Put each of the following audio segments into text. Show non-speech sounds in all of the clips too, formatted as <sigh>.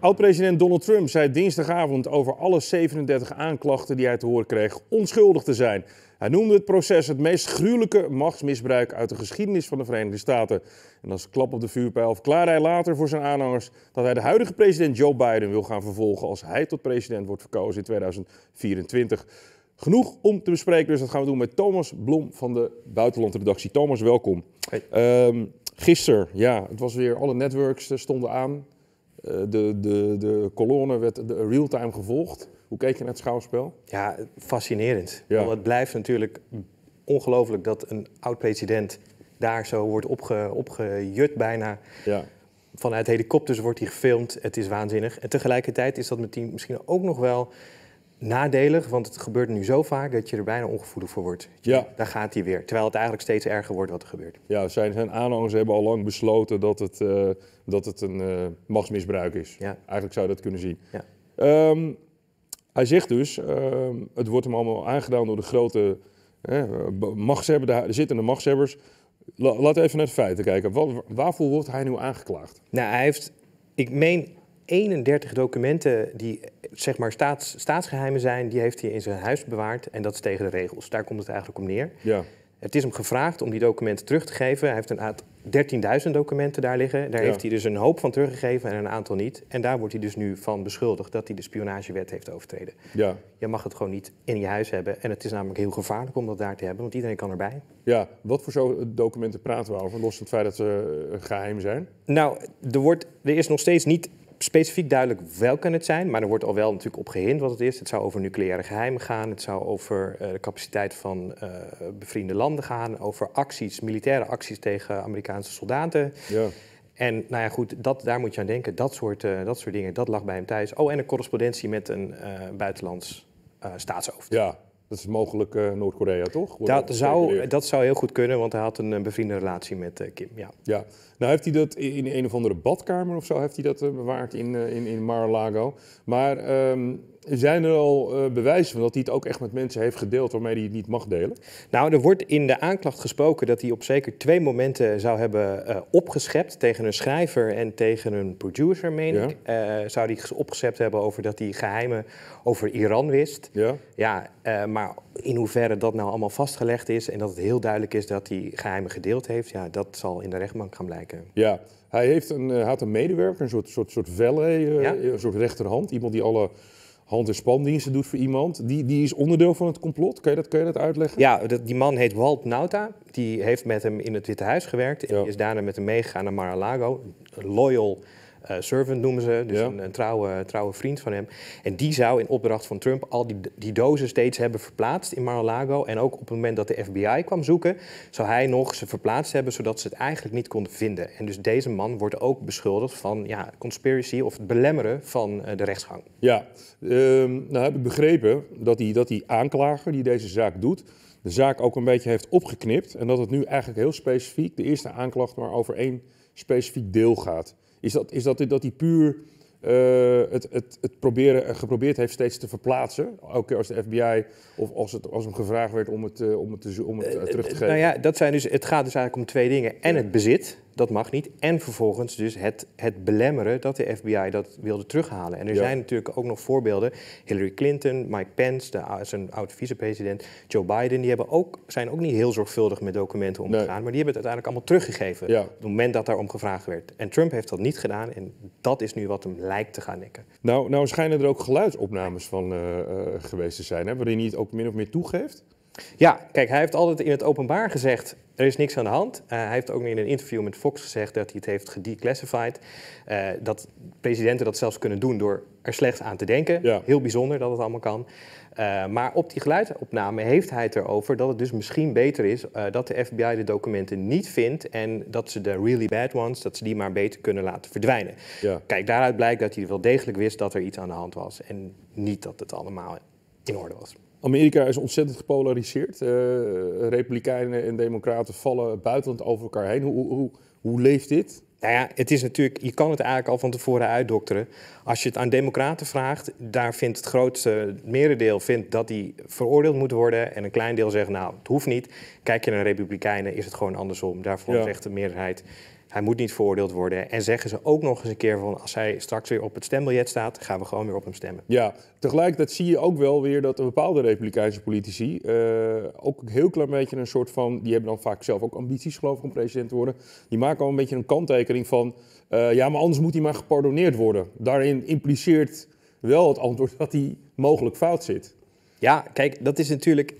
Oud-president Donald Trump zei dinsdagavond over alle 37 aanklachten die hij te horen kreeg onschuldig te zijn. Hij noemde het proces het meest gruwelijke machtsmisbruik uit de geschiedenis van de Verenigde Staten. En als klap op de vuurpijl verklaarde hij later voor zijn aanhangers dat hij de huidige president Joe Biden wil gaan vervolgen als hij tot president wordt verkozen in 2024. Genoeg om te bespreken, dus dat gaan we doen met Thomas Blom van de Buitenlandredactie. Thomas, welkom. Hey. Ehm, gisteren, ja, het was weer, alle networks eh, stonden aan. Eh, de, de, de kolonne werd real-time gevolgd. Hoe keek je naar het schouwspel? Ja, fascinerend. Ja. het blijft natuurlijk ongelooflijk dat een oud-president daar zo wordt opge, opgejut bijna. Ja. Vanuit helikopters wordt hij gefilmd. Het is waanzinnig. En tegelijkertijd is dat misschien ook nog wel nadelig, want het gebeurt nu zo vaak dat je er bijna ongevoelig voor wordt. Ja. Daar gaat hij weer. Terwijl het eigenlijk steeds erger wordt wat er gebeurt. Ja, zijn, zijn aanhangers hebben al lang besloten dat het, eh, dat het een eh, machtsmisbruik is. Ja. Eigenlijk zou je dat kunnen zien. Ja. Ehm, hij zegt dus, ehm, het wordt hem allemaal aangedaan door de grote eh, machtshebber, de zittende machtshebbers. Laat laten we even naar de feiten kijken. waarvoor wordt hij nu aangeklaagd? Nou, hij heeft, ik meen 31 documenten die zeg maar staats, staatsgeheimen zijn, die heeft hij in zijn huis bewaard. En dat is tegen de regels. Daar komt het eigenlijk om neer. Ja. Het is hem gevraagd om die documenten terug te geven. Hij heeft een aantal 13.000 documenten daar liggen. Daar heeft hij dus een hoop van teruggegeven en een aantal niet. En daar wordt hij dus nu van beschuldigd dat hij de spionagewet heeft overtreden. Ja. Je mag het gewoon niet in je huis hebben. En het is namelijk heel gevaarlijk om dat daar te hebben, want iedereen kan erbij. Ja, wat voor soort documenten praten we over, los van het feit dat ze eh, geheim zijn? Nou, er, wordt, er is nog steeds niet specifiek duidelijk kan het zijn, maar er wordt al wel natuurlijk op gehind wat het is. Het zou over nucleaire geheimen gaan, het zou over eh, de capaciteit van eh, bevriende landen gaan, over acties, militaire acties tegen Amerikaanse soldaten. Ja. En nou ja, goed, dat, daar moet je aan denken. Dat soort, eh, dat soort dingen, dat lag bij hem thuis. Oh, en een correspondentie met een buitenlands staatshoofd. Ja, dat is mogelijk eh, Noord-Korea, toch? dat zou, dat zou heel goed kunnen, want hij had een eh, bevriende relatie met eh, Kim. Ja. ja. Nou heeft hij dat in een of andere badkamer of zo heeft hij dat bewaard in, in, in Mar-a-Lago. Maar ehm, zijn er al eh, bewijzen van dat hij het ook echt met mensen heeft gedeeld waarmee hij het niet mag delen? Nou, er wordt in de aanklacht gesproken dat hij op zeker twee momenten zou hebben uh, opgeschept tegen een schrijver en tegen een producer, meen ik. Eh, zou hij opgeschept hebben over dat hij geheimen over Iran wist. Ja, ja maar in hoeverre dat nou allemaal vastgelegd is en dat het heel duidelijk is dat hij geheimen gedeeld heeft, ja, dat zal in de rechtbank gaan blijken. Ja, hij heeft een, had een medewerker, een soort, soort, soort valet, een soort rechterhand, iemand die alle hand- en spandiensten doet voor iemand. Die, die is onderdeel van het complot. Kun je dat, kun je dat uitleggen? Ja, dat, die man heet Walt Nauta. Die heeft met hem in het Witte Huis gewerkt. En is daarna met hem meegegaan naar Mar-a-Lago. Loyal eh, servant noemen ze, dus een, trouwe, trouwe vriend van hem. En die zou in opdracht van Trump al die, die dozen steeds hebben verplaatst in Mar-a-Lago. En ook op het moment dat de FBI kwam zoeken, zou hij nog ze verplaatst hebben, zodat ze het eigenlijk niet konden vinden. En dus deze man wordt ook beschuldigd van ja, conspiracy of het belemmeren van eh, de rechtsgang. Ja, um, nou heb ik begrepen dat die, dat die aanklager die deze zaak doet, de zaak ook een beetje heeft opgeknipt. En dat het nu eigenlijk heel specifiek, de eerste aanklacht, maar over één specifiek deel gaat is dat, is dat, dat hij puur eh, het, het, het proberen, eh, geprobeerd heeft steeds te verplaatsen. Ook als de FBI of als, het, als hem gevraagd werd om het, eh, om het, te, om het terug te nou geven. nou ja, dat zijn dus, het gaat dus eigenlijk om twee dingen. En het bezit. Dat mag niet. En vervolgens dus het, het belemmeren dat de FBI dat wilde terughalen. En er zijn natuurlijk ook nog voorbeelden. Hillary Clinton, Mike Pence, de, zijn oud vicepresident, Joe Biden, die hebben ook, zijn ook niet heel zorgvuldig met documenten omgegaan. Maar die hebben het uiteindelijk allemaal teruggegeven. Op het moment dat daar om gevraagd werd. En Trump heeft dat niet gedaan. En dat is nu wat hem lijkt te gaan nikken. Nou, nou schijnen er ook geluidsopnames van eh, eh, geweest te zijn, hè, waarin hij het ook min of meer toegeeft. Ja, kijk, hij heeft altijd in het openbaar gezegd er is niks aan de hand. Eh, hij heeft ook in een interview met Fox gezegd dat hij het heeft gedeclassified. Uh, dat presidenten dat zelfs kunnen doen door er slechts aan te denken. Heel bijzonder dat het allemaal kan. Eh, maar op die geluidsopname heeft hij het erover dat het dus misschien beter is dat de FBI de documenten niet vindt en dat ze de really bad ones, dat ze die maar beter kunnen laten verdwijnen. Ja. Kijk, daaruit blijkt dat hij wel degelijk wist dat er iets aan de hand was en niet dat het allemaal in orde was. Amerika is ontzettend gepolariseerd. Eh, republikeinen en democraten vallen buitenland over elkaar heen. Hoe, hoe, hoe leeft dit? Nou ja, het is natuurlijk, je kan het eigenlijk al van tevoren uitdokteren. Als je het aan democraten vraagt, daar vindt het grootste merendeel vindt dat die veroordeeld moet worden. En een klein deel zegt, nou, het hoeft niet. Kijk je naar republikeinen, is het gewoon andersom. Daarvoor ja. zegt de meerderheid, hij moet niet veroordeeld worden. En zeggen ze ook nog eens een keer van als hij straks weer op het stembiljet staat, gaan we gewoon weer op hem stemmen. Ja, tegelijkertijd zie je ook wel weer dat bepaalde Republikeinse politici eh, ook een heel klein beetje een soort van, die hebben dan vaak zelf ook ambities geloof ik om president te worden. Die maken al een beetje een kanttekening van, eh, ja maar anders moet hij maar gepardoneerd worden. Daarin impliceert wel het antwoord dat hij mogelijk fout zit. Ja, kijk, dat is natuurlijk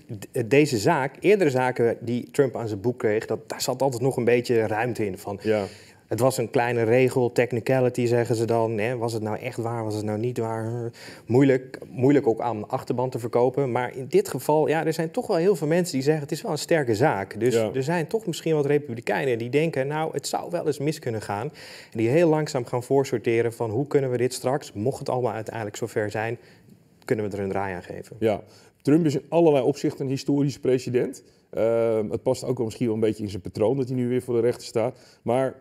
deze zaak. Eerdere zaken die Trump aan zijn boek kreeg, dat, daar zat altijd nog een beetje ruimte in. Van, ja. Het was een kleine regel, technicality zeggen ze dan. Hè? Was het nou echt waar, was het nou niet waar? Moeilijk, moeilijk ook aan de achterban te verkopen. Maar in dit geval, ja, er zijn toch wel heel veel mensen die zeggen... het is wel een sterke zaak. Dus er zijn toch misschien wat republikeinen die denken... nou, het zou wel eens mis kunnen gaan. En die heel langzaam gaan voorsorteren van hoe kunnen we dit straks... mocht het allemaal uiteindelijk zover zijn kunnen we er een draai aan geven. Ja, Trump is in allerlei opzichten een historische president. Ehm, het past ook wel misschien wel een beetje in zijn patroon dat hij nu weer voor de rechter staat. Maar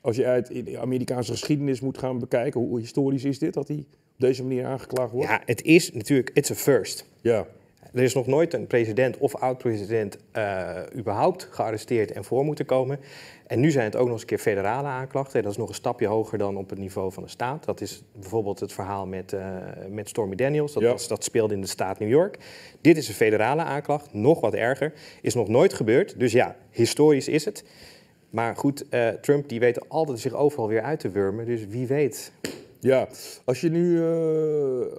als je uit de Amerikaanse geschiedenis moet gaan bekijken, hoe historisch is dit dat hij op deze manier aangeklaagd wordt? Ja, het is natuurlijk, it's a first. Ja. Er is nog nooit een president of oud-president eh, überhaupt gearresteerd en voor moeten komen. En nu zijn het ook nog eens een keer federale aanklachten. En dat is nog een stapje hoger dan op het niveau van de staat. Dat is bijvoorbeeld het verhaal met, eh, met Stormy Daniels. Dat, dat, speelde in de staat New York. Dit is een federale aanklacht, nog wat erger. Is nog nooit gebeurd. Dus ja, historisch is het. Maar goed, eh, Trump die weet altijd zich overal weer uit te wurmen. Dus wie weet. Ja, als je nu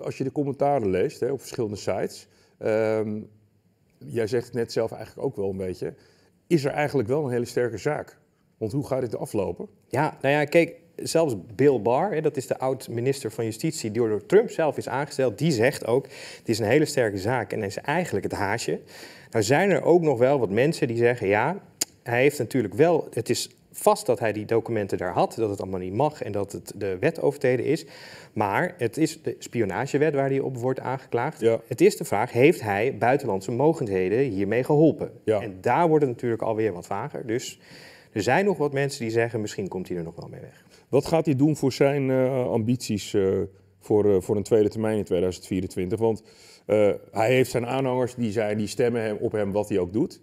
als je de commentaren leest hè, op verschillende sites Ehm, jij zegt het net zelf eigenlijk ook wel een beetje. Is er eigenlijk wel een hele sterke zaak? Want hoe gaat dit aflopen? Ja, nou ja, kijk, zelfs Bill Barr, dat is de oud-minister van Justitie, die door Trump zelf is aangesteld, die zegt ook: het is een hele sterke zaak en hij is eigenlijk het haasje. Nou zijn er ook nog wel wat mensen die zeggen: ja, hij heeft natuurlijk wel, het is vast dat hij die documenten daar had, dat het allemaal niet mag en dat het de wet overtreden is. Maar het is de spionagewet waar hij op wordt aangeklaagd. Het is de vraag, heeft hij buitenlandse mogendheden hiermee geholpen? En daar wordt het natuurlijk alweer wat vager. Dus er zijn nog wat mensen die zeggen, misschien komt hij er nog wel mee weg. Wat gaat hij doen voor zijn eh, ambities eh, voor, eh, voor een tweede termijn in 2024? Want hij heeft zijn aanhangers die, zijn, die stemmen hem, op hem wat hij ook doet.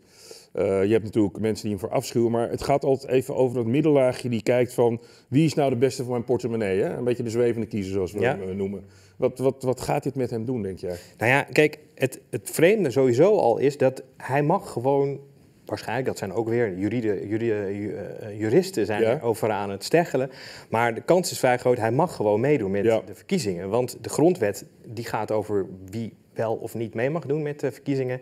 Eh, je hebt natuurlijk mensen die hem voor afschuwen, maar het gaat altijd even over dat middellaagje die kijkt van wie is nou de beste voor mijn portemonnee? Hè? Een beetje de zwevende kiezer, zoals we hem eh, noemen. Wat, wat, wat gaat dit met hem doen, denk jij? Nou ja, kijk, het, het vreemde sowieso al is dat hij mag gewoon waarschijnlijk, dat zijn ook weer juride, juride, eh, juristen zijn ja. over aan het steggelen. Maar de kans is vrij groot, hij mag gewoon meedoen met de verkiezingen. Want de grondwet die gaat over wie of niet mee mag doen met de eh, verkiezingen.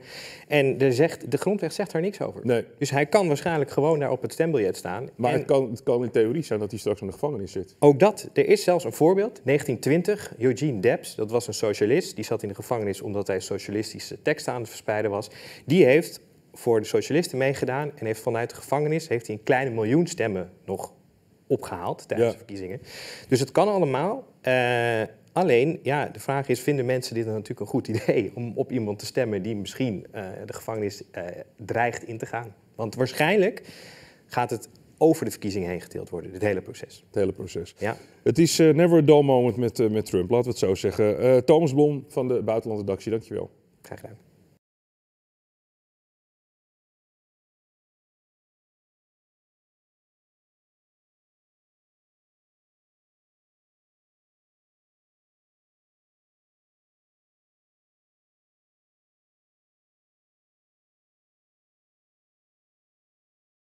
En de, zegt, de grondwet zegt daar niks over. Dus hij kan waarschijnlijk gewoon daar op het stembiljet staan. Maar het, kan, het kan in theorie zijn dat hij straks in de gevangenis zit. Ook dat. Er is zelfs een voorbeeld. 1920, Eugene Debs, dat was een socialist. Die zat in de gevangenis omdat hij socialistische teksten aan het verspreiden was. Die heeft voor de socialisten meegedaan en heeft vanuit de gevangenis heeft hij een kleine miljoen stemmen nog opgehaald tijdens de verkiezingen. Dus het kan allemaal. Eh, Alleen, ja, de vraag is, vinden mensen dit natuurlijk een goed <laughs> idee om op iemand te stemmen die misschien eh, de gevangenis eh, dreigt in te gaan? Want waarschijnlijk gaat het over de verkiezing heen geteeld worden, dit hele proces. Het hele proces. Ja. Het is eh, never a dull moment met, met Trump, laten we het zo zeggen. Thomas Blom van de Buitenlandredactie, dankjewel. Graag gedaan.